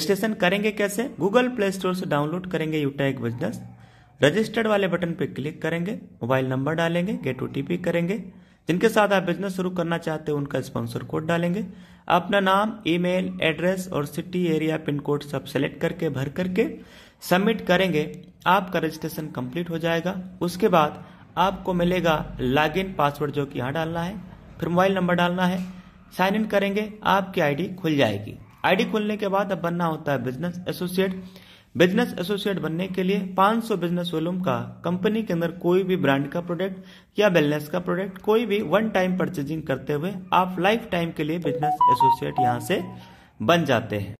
registration करेंगे कैसे Google play store से डाउनलोड करेंगे यूटेक बिजनेस रजिस्टर्ड वाले बटन पर क्लिक करेंगे मोबाइल नंबर डालेंगे गेट ओ करेंगे जिनके साथ आप बिजनेस शुरू करना चाहते हो उनका स्पॉन्सर कोड डालेंगे अपना नाम ईमेल एड्रेस और सिटी एरिया पिन कोड सब सेलेक्ट करके भर करके सबमिट करेंगे आपका रजिस्ट्रेशन कंप्लीट हो जाएगा उसके बाद आपको मिलेगा लॉगिन पासवर्ड जो कि यहाँ डालना है फिर मोबाइल नंबर डालना है साइन इन करेंगे आपकी आईडी खुल जाएगी आईडी खोलने के बाद अब बनना होता है बिजनेस एसोसिएट बिजनेस एसोसिएट बनने के लिए 500 बिजनेस वॉल्यूम का कंपनी के अंदर कोई भी ब्रांड का प्रोडक्ट या बेलनेस का प्रोडक्ट कोई भी वन टाइम परचेजिंग करते हुए आप लाइफ टाइम के लिए बिजनेस एसोसिएट यहां से बन जाते हैं